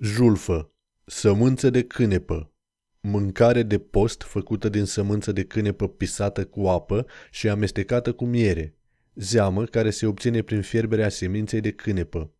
Julfă, sămânță de cânepă, mâncare de post făcută din sămânță de cânepă pisată cu apă și amestecată cu miere, zeamă care se obține prin fierberea seminței de cânepă.